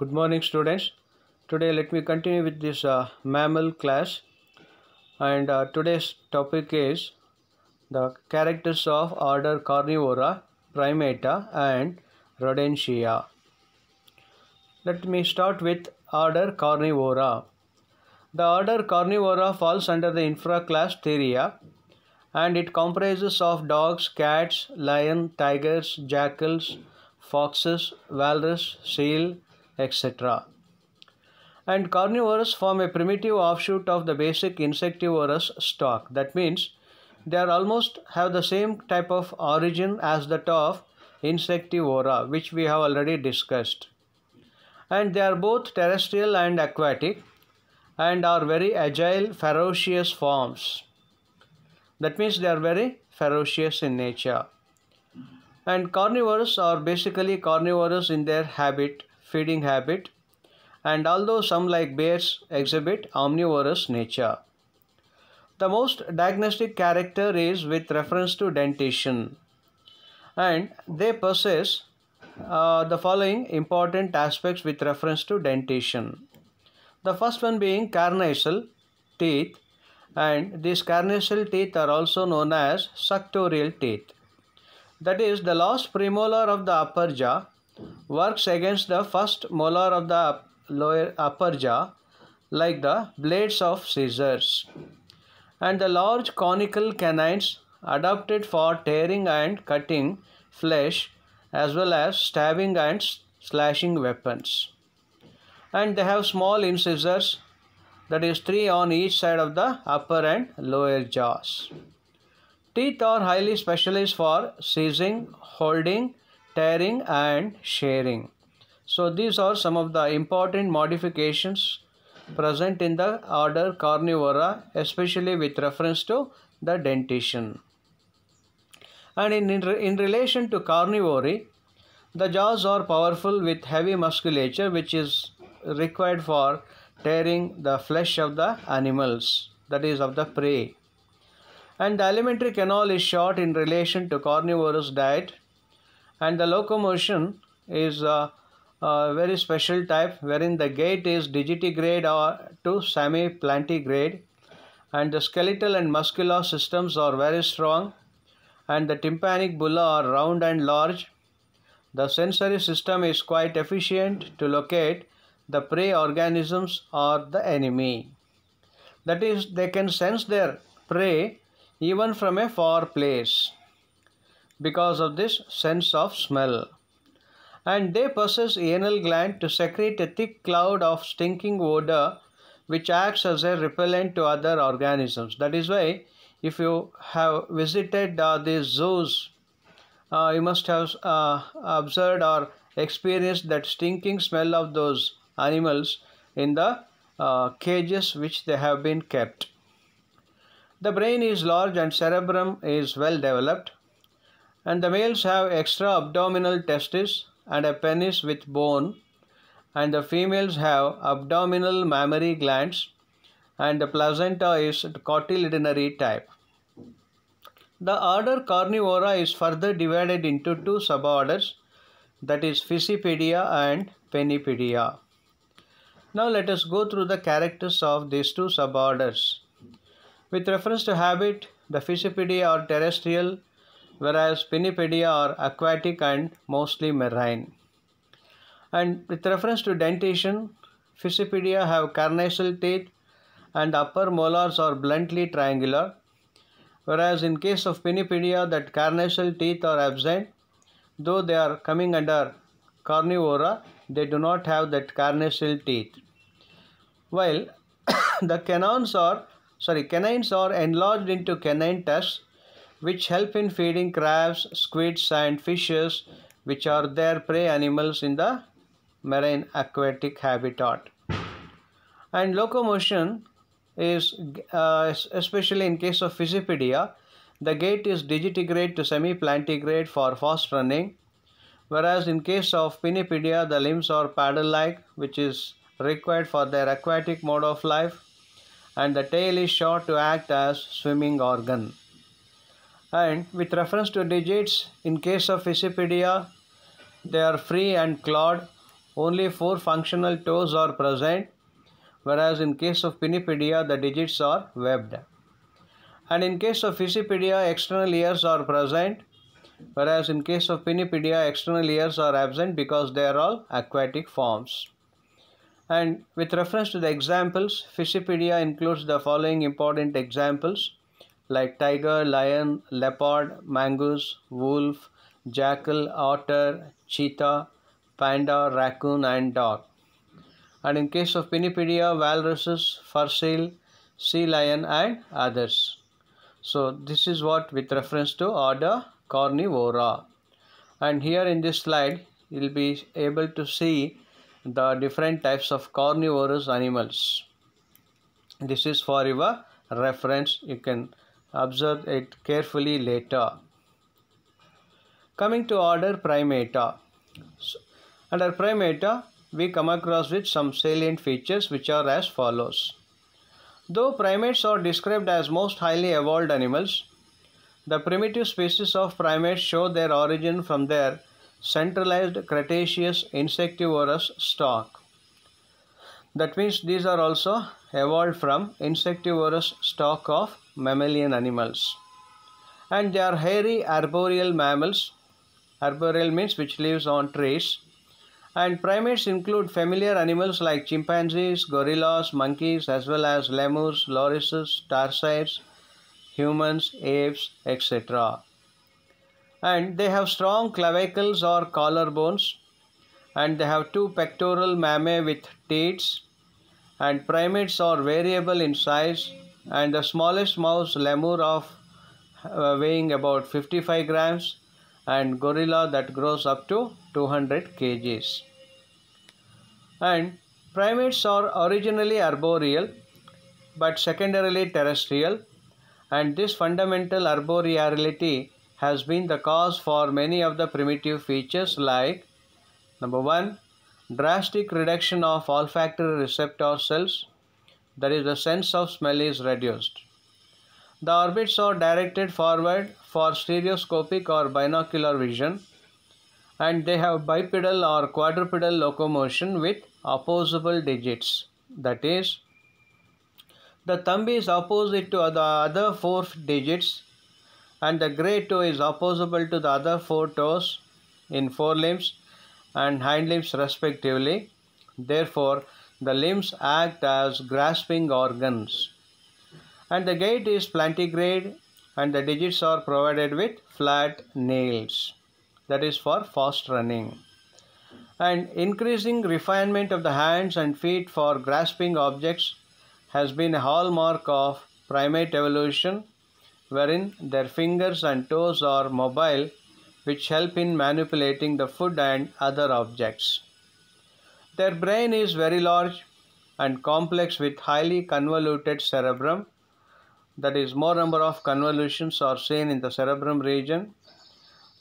good morning students today let me continue with this uh, mammal class and uh, today's topic is the characters of order carnivora primata and rodentia let me start with order carnivora the order carnivora falls under the infraclass theria and it comprises of dogs cats lion tigers jackals foxes walrus seal etc. And carnivores form a primitive offshoot of the basic insectivorous stock. That means they are almost have the same type of origin as that of insectivora, which we have already discussed. And they are both terrestrial and aquatic and are very agile, ferocious forms. That means they are very ferocious in nature. And carnivores are basically carnivorous in their habit feeding habit and although some like bears exhibit omnivorous nature. The most diagnostic character is with reference to dentition and they possess uh, the following important aspects with reference to dentition. The first one being carnassial teeth and these carnassial teeth are also known as suctorial teeth. That is the last premolar of the upper jaw works against the first molar of the lower upper jaw like the blades of scissors and the large conical canines adapted for tearing and cutting flesh as well as stabbing and slashing weapons and they have small incisors that is three on each side of the upper and lower jaws teeth are highly specialized for seizing holding tearing and shearing. So these are some of the important modifications present in the order Carnivora especially with reference to the dentition. And in, in, in relation to carnivory, the jaws are powerful with heavy musculature which is required for tearing the flesh of the animals, that is of the prey. And the alimentary canal is short in relation to carnivorous diet and the locomotion is a, a very special type wherein the gait is digitigrade or to semi-plantigrade and the skeletal and muscular systems are very strong and the tympanic bulla are round and large. The sensory system is quite efficient to locate the prey organisms or the enemy. That is, they can sense their prey even from a far place because of this sense of smell. And they possess anal gland to secrete a thick cloud of stinking odor which acts as a repellent to other organisms. That is why if you have visited uh, these zoos, uh, you must have uh, observed or experienced that stinking smell of those animals in the uh, cages which they have been kept. The brain is large and cerebrum is well developed and the males have extra abdominal testes and a penis with bone and the females have abdominal mammary glands and the placenta is cotyledonary type. The order Carnivora is further divided into two suborders that is Physipedia and Penipedia. Now let us go through the characters of these two suborders. With reference to habit, the Physipedia are terrestrial whereas Pinnipedia are aquatic and mostly marine. And with reference to dentition, Physipedia have carnassial teeth and upper molars are bluntly triangular, whereas in case of Pinnipedia that carnassial teeth are absent, though they are coming under carnivora, they do not have that carnassial teeth. While the canines are sorry canines are enlarged into canine tusks which help in feeding crabs, squids and fishes which are their prey animals in the marine aquatic habitat. And locomotion is uh, especially in case of Physipedia, the gait is digitigrade to semi-plantigrade for fast running, whereas in case of Pinnipedia, the limbs are paddle-like, which is required for their aquatic mode of life, and the tail is short to act as swimming organ and with reference to digits in case of Isipedia they are free and clawed only four functional toes are present whereas in case of Pinnipedia the digits are webbed and in case of Isipedia external ears are present whereas in case of Pinnipedia external ears are absent because they are all aquatic forms. And with reference to the examples, Fishipedia includes the following important examples like tiger, lion, leopard, mongoose, wolf, jackal, otter, cheetah, panda, raccoon and dog. And in case of Pinnipedia, walruses, seal, sea lion and others. So this is what with reference to order carnivora. And here in this slide, you will be able to see the different types of carnivorous animals. This is for your reference. You can Observe it carefully later. Coming to order primata. So, under primata, we come across with some salient features which are as follows. Though primates are described as most highly evolved animals, the primitive species of primates show their origin from their centralized Cretaceous insectivorous stock. That means these are also evolved from insectivorous stock of mammalian animals. And they are hairy arboreal mammals. Arboreal means which lives on trees. And primates include familiar animals like chimpanzees, gorillas, monkeys, as well as lemurs, lorises, tarsides, humans, apes, etc. And they have strong clavicles or collarbones. And they have two pectoral mammae with teats and primates are variable in size and the smallest mouse lemur of uh, weighing about 55 grams and gorilla that grows up to 200 kgs and primates are originally arboreal but secondarily terrestrial and this fundamental arboreality has been the cause for many of the primitive features like number 1 Drastic reduction of olfactory receptor cells, that is, the sense of smell is reduced. The orbits are directed forward for stereoscopic or binocular vision and they have bipedal or quadrupedal locomotion with opposable digits. That is, the thumb is opposite to the other four digits and the great toe is opposable to the other four toes in four limbs and hind limbs respectively. Therefore, the limbs act as grasping organs. And the gait is plantigrade and the digits are provided with flat nails. That is for fast running. And increasing refinement of the hands and feet for grasping objects has been a hallmark of primate evolution wherein their fingers and toes are mobile which help in manipulating the food and other objects. Their brain is very large and complex with highly convoluted cerebrum. That is, more number of convolutions are seen in the cerebrum region.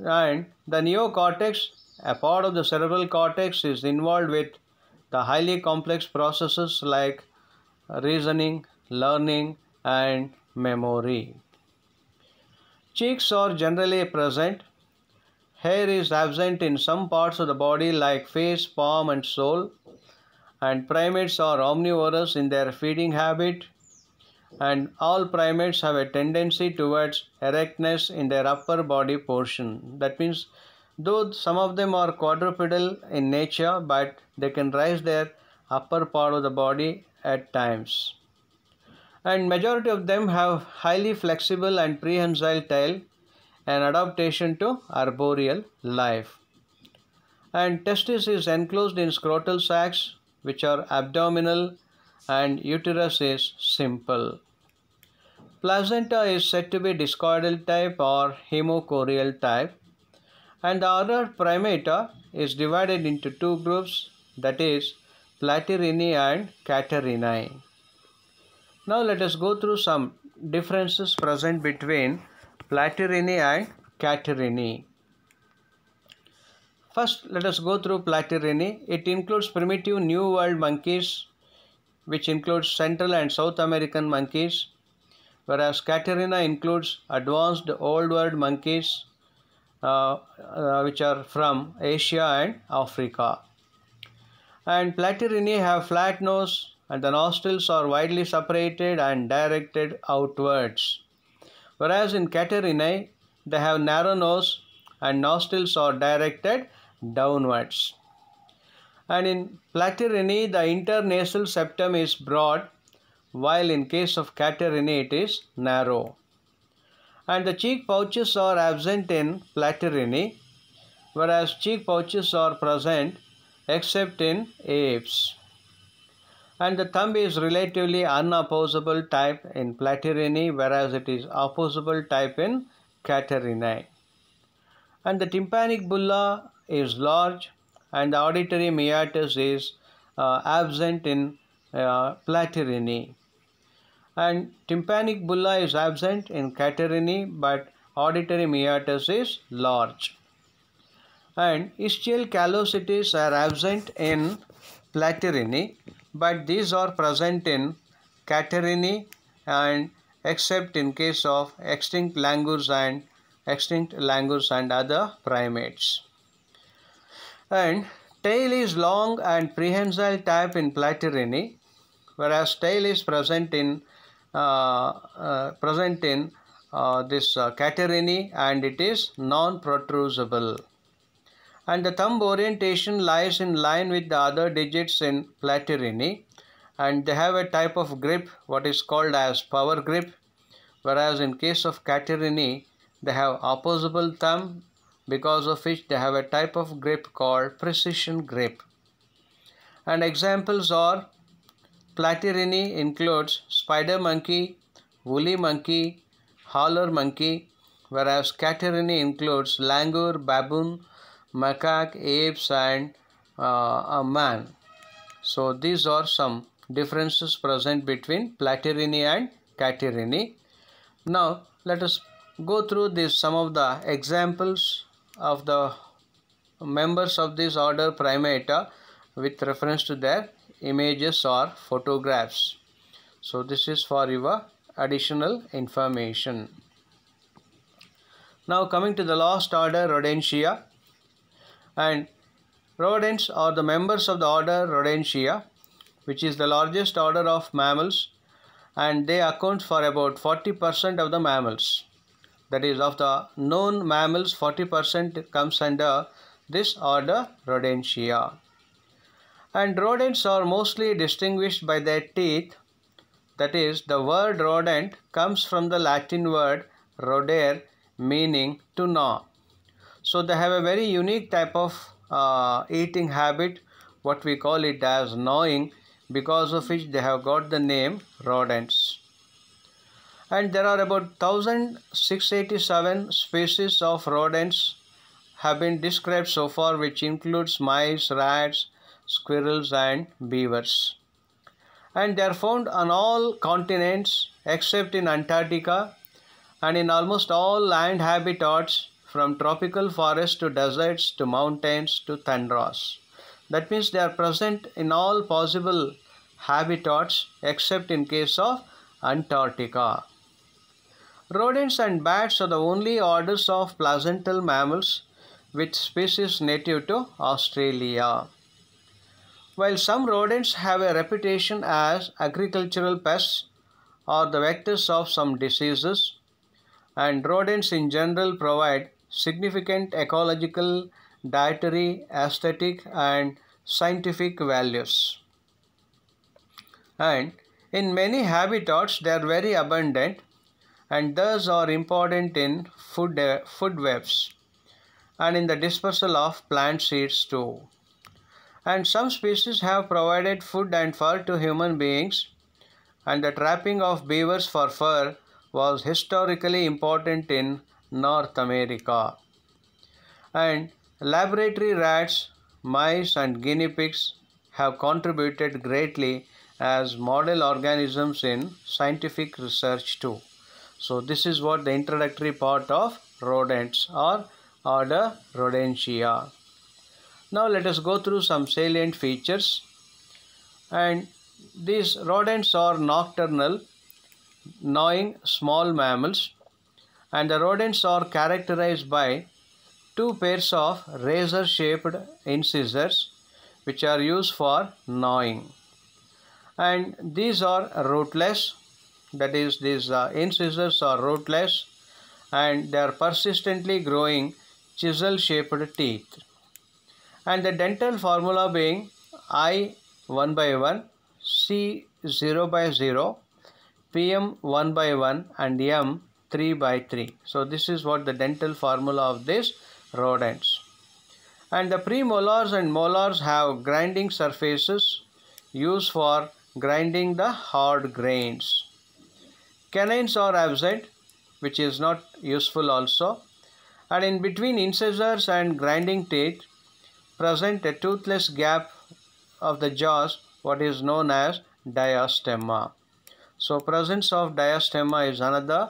And the neocortex, a part of the cerebral cortex, is involved with the highly complex processes like reasoning, learning, and memory. Cheeks are generally present Hair is absent in some parts of the body like face, palm and sole. And primates are omnivorous in their feeding habit. And all primates have a tendency towards erectness in their upper body portion. That means though some of them are quadrupedal in nature but they can raise their upper part of the body at times and majority of them have highly flexible and prehensile tail an adaptation to arboreal life. And testis is enclosed in scrotal sacs which are abdominal and uterus is simple. Placenta is said to be discoidal type or hemochorial type and the other primata is divided into two groups that is platyrrhini and catarrhini. Now let us go through some differences present between Platyrhini and Catarrhinae. First, let us go through Platyrhini. It includes primitive New World monkeys, which includes Central and South American monkeys, whereas Catarrhinae includes advanced Old World monkeys, uh, uh, which are from Asia and Africa. And Platyrhini have flat nose and the nostrils are widely separated and directed outwards whereas in Caterinae, they have narrow nose and nostrils are directed downwards. And in Platyrrhinae, the internasal septum is broad, while in case of Caterinae, it is narrow. And the cheek pouches are absent in Platyrrhinae, whereas cheek pouches are present except in apes and the thumb is relatively unopposable type in platyrrhini, whereas it is opposable type in Catarrhinae. And the tympanic bulla is large and the auditory meatus is uh, absent in uh, And tympanic bulla is absent in Catarrhinae but auditory meatus is large. And ischial callosities are absent in Platyrrhinae but these are present in Caterini and except in case of extinct langurs and extinct langurs and other primates. And tail is long and prehensile type in Platerini, whereas tail is present in uh, uh, present in uh, this uh, Caterini and it is non-protrusible and the thumb orientation lies in line with the other digits in Platyrrhini and they have a type of grip what is called as power grip whereas in case of Caterini they have opposable thumb because of which they have a type of grip called precision grip. And examples are Platyrrhini includes spider monkey, woolly monkey, howler monkey whereas Caterini includes langur, baboon, macaque, apes and uh, a man. So these are some differences present between Platyrrhini and Catarrhini. Now let us go through this some of the examples of the members of this order Primata with reference to their images or photographs. So this is for your additional information. Now coming to the last order Rodentia and rodents are the members of the order Rodentia which is the largest order of mammals and they account for about 40% of the mammals. That is of the known mammals 40% comes under this order Rodentia. And rodents are mostly distinguished by their teeth. That is the word rodent comes from the Latin word rodere meaning to gnaw. So they have a very unique type of uh, eating habit, what we call it as gnawing, because of which they have got the name rodents. And there are about 1687 species of rodents have been described so far, which includes mice, rats, squirrels and beavers. And they are found on all continents except in Antarctica and in almost all land habitats from tropical forests to deserts to mountains to tundras. That means they are present in all possible habitats except in case of Antarctica. Rodents and bats are the only orders of placental mammals with species native to Australia. While some rodents have a reputation as agricultural pests or the vectors of some diseases, and rodents in general provide significant ecological, dietary, aesthetic and scientific values. And in many habitats they are very abundant and thus are important in food, uh, food webs and in the dispersal of plant seeds too. And some species have provided food and fur to human beings and the trapping of beavers for fur was historically important in North America. And laboratory rats, mice and guinea pigs have contributed greatly as model organisms in scientific research too. So this is what the introductory part of rodents or order rodentia. Now let us go through some salient features and these rodents are nocturnal gnawing small mammals and the rodents are characterized by two pairs of razor shaped incisors which are used for gnawing and these are rootless that is these uh, incisors are rootless and they are persistently growing chisel shaped teeth and the dental formula being I 1 by 1 C 0 by 0 PM 1 by 1 and M 3 by 3. So this is what the dental formula of this rodents. And the premolars and molars have grinding surfaces used for grinding the hard grains. Canines are absent which is not useful also. And in between incisors and grinding teeth present a toothless gap of the jaws what is known as diastema. So presence of diastema is another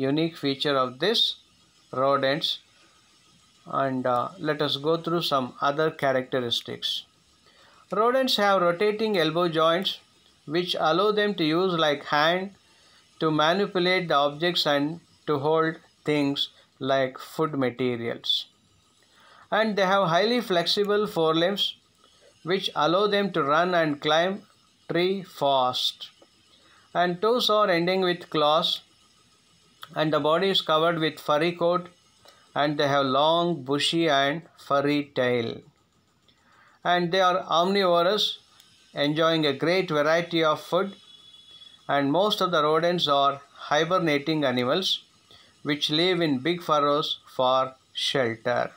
unique feature of this rodents and uh, let us go through some other characteristics. Rodents have rotating elbow joints which allow them to use like hand to manipulate the objects and to hold things like food materials. And they have highly flexible forelimbs which allow them to run and climb tree fast. And toes are ending with claws and the body is covered with furry coat and they have long bushy and furry tail and they are omnivorous enjoying a great variety of food and most of the rodents are hibernating animals which live in big furrows for shelter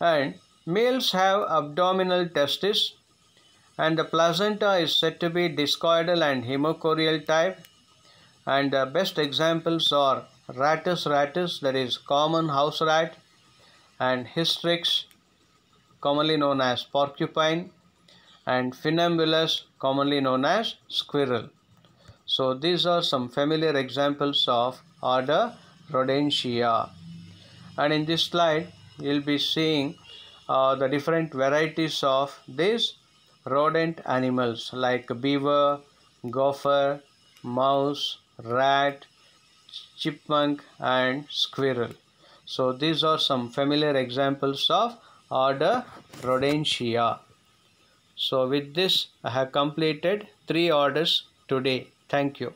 and males have abdominal testes and the placenta is said to be discoidal and hemochorial type and the uh, best examples are ratus ratus that is common house rat and hystrix commonly known as porcupine and funambulus commonly known as squirrel. So these are some familiar examples of order Rodentia. And in this slide you'll be seeing uh, the different varieties of these rodent animals like beaver, gopher, mouse, rat, chipmunk and squirrel. So these are some familiar examples of order Rodentia. So with this I have completed three orders today. Thank you.